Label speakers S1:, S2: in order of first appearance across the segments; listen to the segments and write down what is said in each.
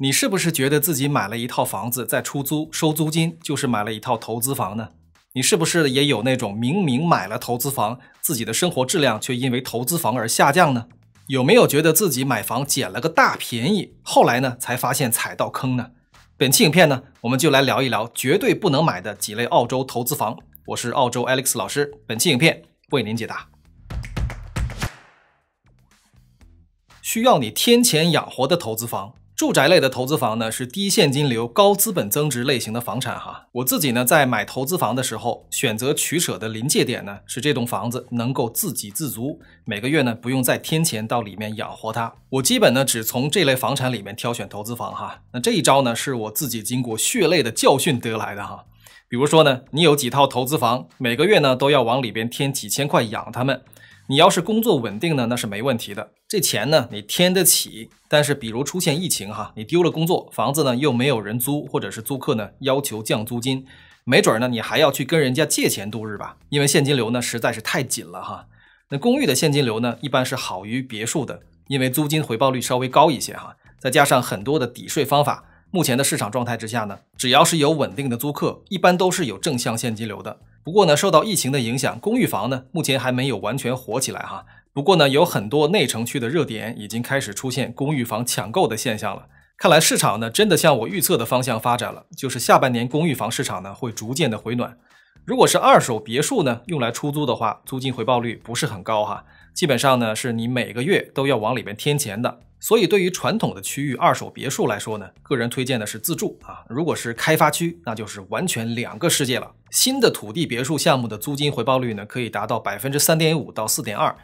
S1: 你是不是觉得自己买了一套房子再出租收租金，就是买了一套投资房呢？你是不是也有那种明明买了投资房，自己的生活质量却因为投资房而下降呢？有没有觉得自己买房捡了个大便宜，后来呢才发现踩到坑呢？本期影片呢，我们就来聊一聊绝对不能买的几类澳洲投资房。我是澳洲 Alex 老师，本期影片为您解答。需要你天钱养活的投资房。住宅类的投资房呢，是低现金流、高资本增值类型的房产哈。我自己呢，在买投资房的时候，选择取舍的临界点呢，是这栋房子能够自给自足，每个月呢不用再添钱到里面养活它。我基本呢只从这类房产里面挑选投资房哈。那这一招呢，是我自己经过血泪的教训得来的哈。比如说呢，你有几套投资房，每个月呢都要往里边添几千块养它们。你要是工作稳定呢，那是没问题的。这钱呢，你添得起。但是，比如出现疫情哈，你丢了工作，房子呢又没有人租，或者是租客呢要求降租金，没准呢你还要去跟人家借钱度日吧，因为现金流呢实在是太紧了哈。那公寓的现金流呢，一般是好于别墅的，因为租金回报率稍微高一些哈。再加上很多的抵税方法，目前的市场状态之下呢，只要是有稳定的租客，一般都是有正向现金流的。不过呢，受到疫情的影响，公寓房呢目前还没有完全火起来哈。不过呢，有很多内城区的热点已经开始出现公寓房抢购的现象了。看来市场呢真的向我预测的方向发展了，就是下半年公寓房市场呢会逐渐的回暖。如果是二手别墅呢用来出租的话，租金回报率不是很高哈。基本上呢，是你每个月都要往里边添钱的。所以对于传统的区域二手别墅来说呢，个人推荐的是自住啊。如果是开发区，那就是完全两个世界了。新的土地别墅项目的租金回报率呢，可以达到百分之三点五到四点二。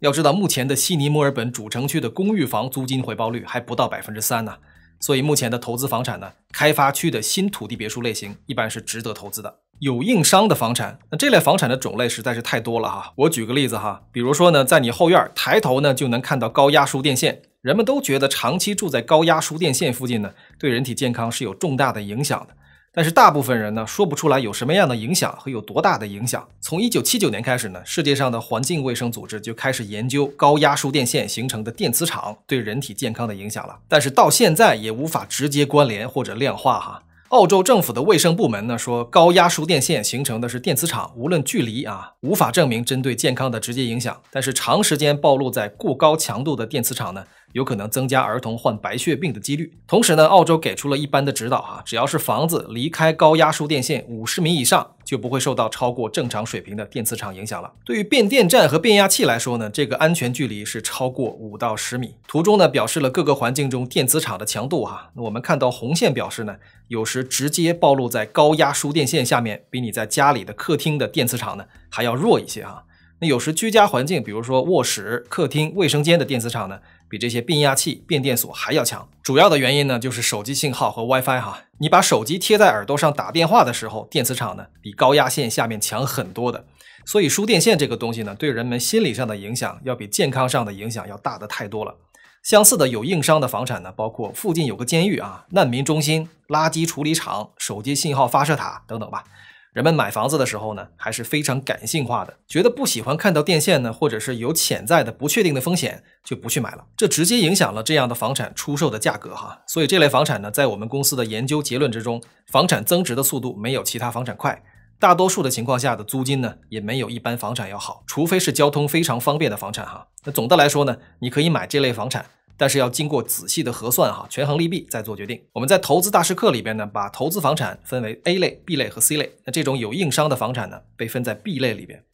S1: 要知道，目前的悉尼、墨尔本主城区的公寓房租金回报率还不到百分之三呢。所以目前的投资房产呢，开发区的新土地别墅类型一般是值得投资的。有硬伤的房产，那这类房产的种类实在是太多了哈。我举个例子哈，比如说呢，在你后院抬头呢就能看到高压输电线，人们都觉得长期住在高压输电线附近呢，对人体健康是有重大的影响的。但是大部分人呢说不出来有什么样的影响和有多大的影响。从一九七九年开始呢，世界上的环境卫生组织就开始研究高压输电线形成的电磁场对人体健康的影响了，但是到现在也无法直接关联或者量化哈。澳洲政府的卫生部门呢说，高压输电线形成的是电磁场，无论距离啊，无法证明针对健康的直接影响。但是长时间暴露在过高强度的电磁场呢？有可能增加儿童患白血病的几率。同时呢，澳洲给出了一般的指导哈，只要是房子离开高压输电线五十米以上，就不会受到超过正常水平的电磁场影响了。对于变电站和变压器来说呢，这个安全距离是超过五到十米。图中呢表示了各个环境中电磁场的强度哈。我们看到红线表示呢，有时直接暴露在高压输电线下面，比你在家里的客厅的电磁场呢还要弱一些哈。那有时居家环境，比如说卧室、客厅、卫生间的电磁场呢？比这些变压器、变电所还要强，主要的原因呢，就是手机信号和 WiFi 哈，你把手机贴在耳朵上打电话的时候，电磁场呢比高压线下面强很多的，所以输电线这个东西呢，对人们心理上的影响要比健康上的影响要大的太多了。相似的有硬伤的房产呢，包括附近有个监狱啊、难民中心、垃圾处理厂、手机信号发射塔等等吧。人们买房子的时候呢，还是非常感性化的，觉得不喜欢看到电线呢，或者是有潜在的不确定的风险，就不去买了。这直接影响了这样的房产出售的价格哈。所以这类房产呢，在我们公司的研究结论之中，房产增值的速度没有其他房产快，大多数的情况下的租金呢，也没有一般房产要好，除非是交通非常方便的房产哈。那总的来说呢，你可以买这类房产。但是要经过仔细的核算哈，权衡利弊再做决定。我们在投资大师课里边呢，把投资房产分为 A 类、B 类和 C 类。那这种有硬伤的房产呢，被分在 B 类里边。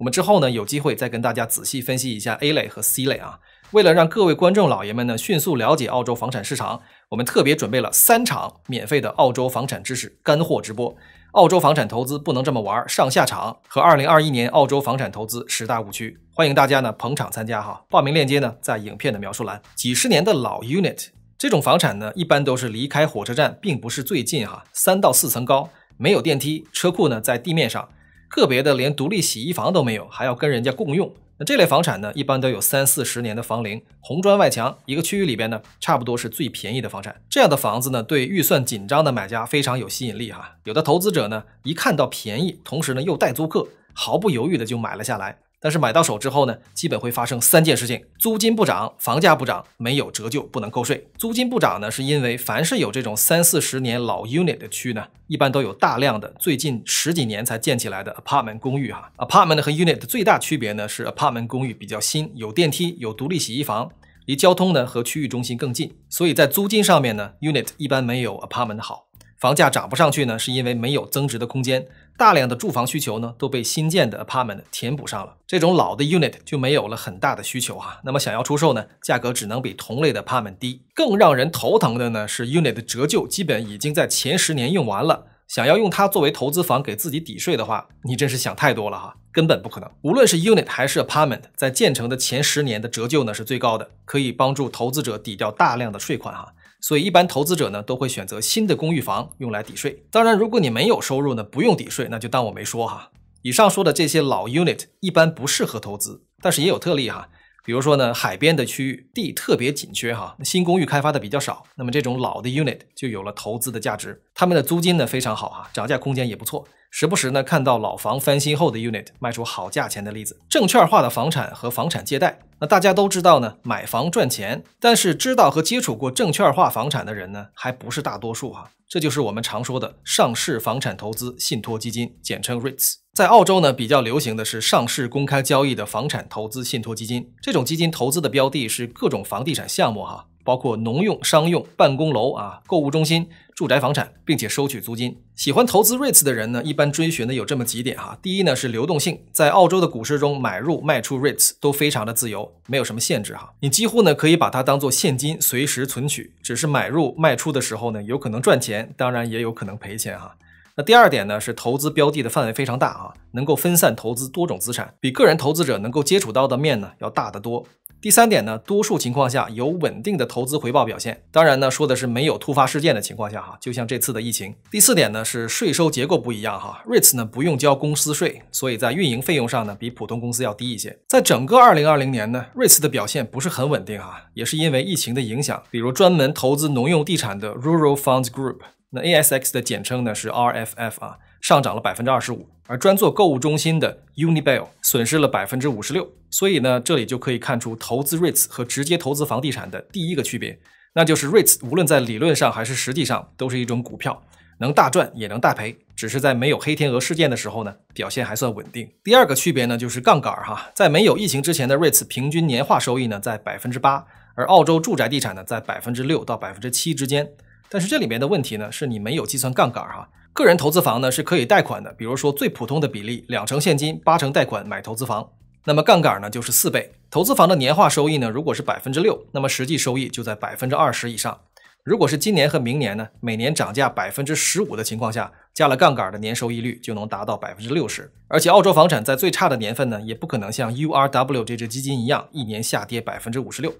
S1: 我们之后呢，有机会再跟大家仔细分析一下 A 类和 C 类啊。为了让各位观众老爷们呢，迅速了解澳洲房产市场，我们特别准备了三场免费的澳洲房产知识干货直播。澳洲房产投资不能这么玩，上下场和二零二一年澳洲房产投资十大误区，欢迎大家呢捧场参加哈，报名链接呢在影片的描述栏。几十年的老 unit 这种房产呢，一般都是离开火车站，并不是最近哈，三到四层高，没有电梯，车库呢在地面上。个别的连独立洗衣房都没有，还要跟人家共用。那这类房产呢，一般都有三四十年的房龄，红砖外墙，一个区域里边呢，差不多是最便宜的房产。这样的房子呢，对预算紧张的买家非常有吸引力哈。有的投资者呢，一看到便宜，同时呢又带租客，毫不犹豫的就买了下来。但是买到手之后呢，基本会发生三件事情：租金不涨，房价不涨，没有折旧，不能扣税。租金不涨呢，是因为凡是有这种三四十年老 unit 的区呢，一般都有大量的最近十几年才建起来的 apartment 公寓哈。apartment 和 unit 的最大区别呢，是 apartment 公寓比较新，有电梯，有独立洗衣房，离交通呢和区域中心更近，所以在租金上面呢，unit 一般没有 apartment 好。房价涨不上去呢，是因为没有增值的空间。大量的住房需求呢，都被新建的 apartment 填补上了，这种老的 unit 就没有了很大的需求哈。那么想要出售呢，价格只能比同类的 apartment 低。更让人头疼的呢是，unit 的折旧基本已经在前十年用完了。想要用它作为投资房给自己抵税的话，你真是想太多了哈，根本不可能。无论是 unit 还是 apartment，在建成的前十年的折旧呢是最高的，可以帮助投资者抵掉大量的税款哈。所以，一般投资者呢都会选择新的公寓房用来抵税。当然，如果你没有收入呢，不用抵税，那就当我没说哈。以上说的这些老 unit 一般不适合投资，但是也有特例哈。比如说呢，海边的区域地特别紧缺哈，新公寓开发的比较少，那么这种老的 unit 就有了投资的价值，他们的租金呢非常好哈，涨价空间也不错，时不时呢看到老房翻新后的 unit 卖出好价钱的例子。证券化的房产和房产借贷，那大家都知道呢，买房赚钱，但是知道和接触过证券化房产的人呢，还不是大多数哈，这就是我们常说的上市房产投资信托基金，简称 REITs。在澳洲呢，比较流行的是上市公开交易的房产投资信托基金。这种基金投资的标的是各种房地产项目，哈，包括农用、商用、办公楼啊、购物中心、住宅房产，并且收取租金。喜欢投资 REITs 的人呢，一般追寻的有这么几点哈。第一呢是流动性，在澳洲的股市中买入卖出 REITs 都非常的自由，没有什么限制哈。你几乎呢可以把它当做现金，随时存取。只是买入卖出的时候呢，有可能赚钱，当然也有可能赔钱哈。那第二点呢，是投资标的的范围非常大啊，能够分散投资多种资产，比个人投资者能够接触到的面呢要大得多。第三点呢，多数情况下有稳定的投资回报表现，当然呢说的是没有突发事件的情况下哈，就像这次的疫情。第四点呢是税收结构不一样哈，REITs 呢不用交公司税，所以在运营费用上呢比普通公司要低一些。在整个2020年呢，REITs 的表现不是很稳定啊，也是因为疫情的影响，比如专门投资农用地产的 Rural Funds Group。那 ASX 的简称呢是 RFF 啊，上涨了百分之二十五，而专做购物中心的 Unibail 损失了百分之五十六。所以呢，这里就可以看出投资 REITs 和直接投资房地产的第一个区别，那就是 REITs 无论在理论上还是实际上都是一种股票，能大赚也能大赔，只是在没有黑天鹅事件的时候呢，表现还算稳定。第二个区别呢就是杠杆儿哈，在没有疫情之前的 REITs 平均年化收益呢在百分之八，而澳洲住宅地产呢在百分之六到百分之七之间。但是这里面的问题呢，是你没有计算杠杆儿哈。个人投资房呢是可以贷款的，比如说最普通的比例，两成现金，八成贷款买投资房，那么杠杆儿呢就是四倍。投资房的年化收益呢，如果是百分之六，那么实际收益就在百分之二十以上。如果是今年和明年呢，每年涨价百分之十五的情况下，加了杠杆儿的年收益率就能达到百分之六十。而且澳洲房产在最差的年份呢，也不可能像 URW 这只基金一样，一年下跌百分之五十六。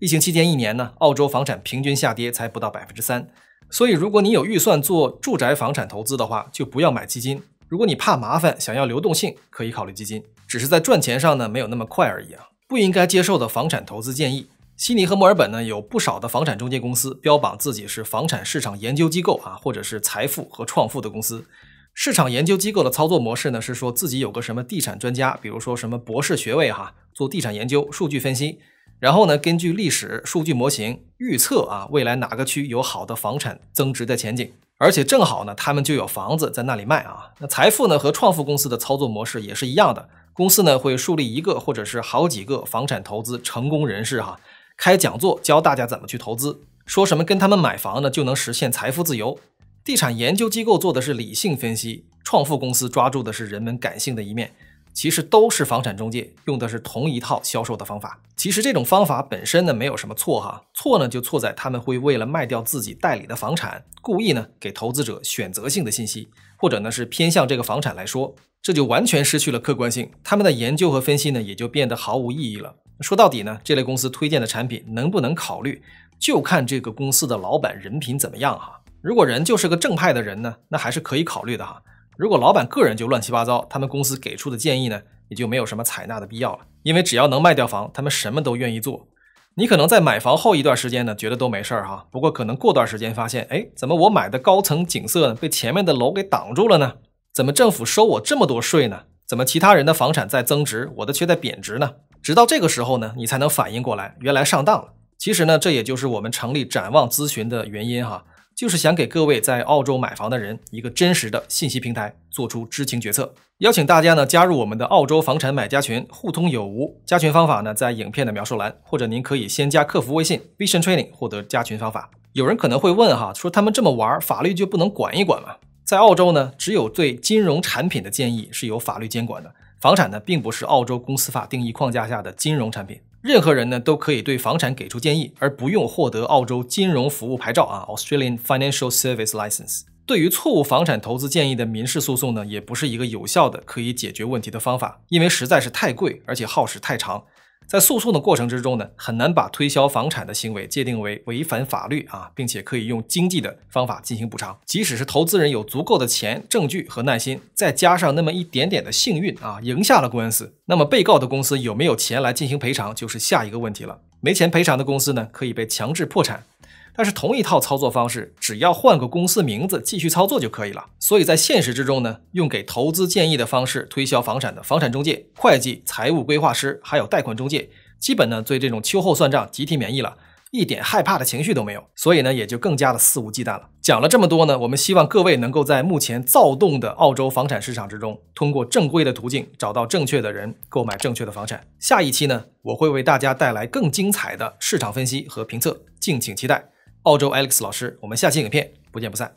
S1: 疫情期间一年呢，澳洲房产平均下跌才不到百分之三。所以，如果你有预算做住宅房产投资的话，就不要买基金。如果你怕麻烦，想要流动性，可以考虑基金，只是在赚钱上呢，没有那么快而已啊。不应该接受的房产投资建议。悉尼和墨尔本呢，有不少的房产中介公司标榜自己是房产市场研究机构啊，或者是财富和创富的公司。市场研究机构的操作模式呢，是说自己有个什么地产专家，比如说什么博士学位哈，做地产研究、数据分析。然后呢，根据历史数据模型预测啊，未来哪个区有好的房产增值的前景，而且正好呢，他们就有房子在那里卖啊。那财富呢和创富公司的操作模式也是一样的，公司呢会树立一个或者是好几个房产投资成功人士哈，开讲座教大家怎么去投资，说什么跟他们买房呢就能实现财富自由。地产研究机构做的是理性分析，创富公司抓住的是人们感性的一面。其实都是房产中介用的是同一套销售的方法。其实这种方法本身呢没有什么错哈，错呢就错在他们会为了卖掉自己代理的房产，故意呢给投资者选择性的信息，或者呢是偏向这个房产来说，这就完全失去了客观性。他们的研究和分析呢也就变得毫无意义了。说到底呢，这类公司推荐的产品能不能考虑，就看这个公司的老板人品怎么样哈。如果人就是个正派的人呢，那还是可以考虑的哈。如果老板个人就乱七八糟，他们公司给出的建议呢，也就没有什么采纳的必要了。因为只要能卖掉房，他们什么都愿意做。你可能在买房后一段时间呢，觉得都没事儿哈。不过可能过段时间发现，哎，怎么我买的高层景色呢，被前面的楼给挡住了呢？怎么政府收我这么多税呢？怎么其他人的房产在增值，我的却在贬值呢？直到这个时候呢，你才能反应过来，原来上当了。其实呢，这也就是我们成立展望咨询的原因哈。就是想给各位在澳洲买房的人一个真实的信息平台，做出知情决策。邀请大家呢加入我们的澳洲房产买家群，互通有无。加群方法呢在影片的描述栏，或者您可以先加客服微信 Vision Training 获得加群方法。有人可能会问哈，说他们这么玩，法律就不能管一管吗？在澳洲呢，只有对金融产品的建议是由法律监管的，房产呢并不是澳洲公司法定义框架下的金融产品。任何人呢都可以对房产给出建议，而不用获得澳洲金融服务牌照啊 （Australian Financial Service License）。对于错误房产投资建议的民事诉讼呢，也不是一个有效的可以解决问题的方法，因为实在是太贵，而且耗时太长。在诉讼的过程之中呢，很难把推销房产的行为界定为违反法律啊，并且可以用经济的方法进行补偿。即使是投资人有足够的钱、证据和耐心，再加上那么一点点的幸运啊，赢下了官司，那么被告的公司有没有钱来进行赔偿，就是下一个问题了。没钱赔偿的公司呢，可以被强制破产。但是同一套操作方式，只要换个公司名字继续操作就可以了。所以在现实之中呢，用给投资建议的方式推销房产的房产中介、会计、财务规划师，还有贷款中介，基本呢对这种秋后算账集体免疫了，一点害怕的情绪都没有，所以呢也就更加的肆无忌惮了。讲了这么多呢，我们希望各位能够在目前躁动的澳洲房产市场之中，通过正规的途径找到正确的人，购买正确的房产。下一期呢，我会为大家带来更精彩的市场分析和评测，敬请期待。澳洲 Alex 老师，我们下期影片不见不散。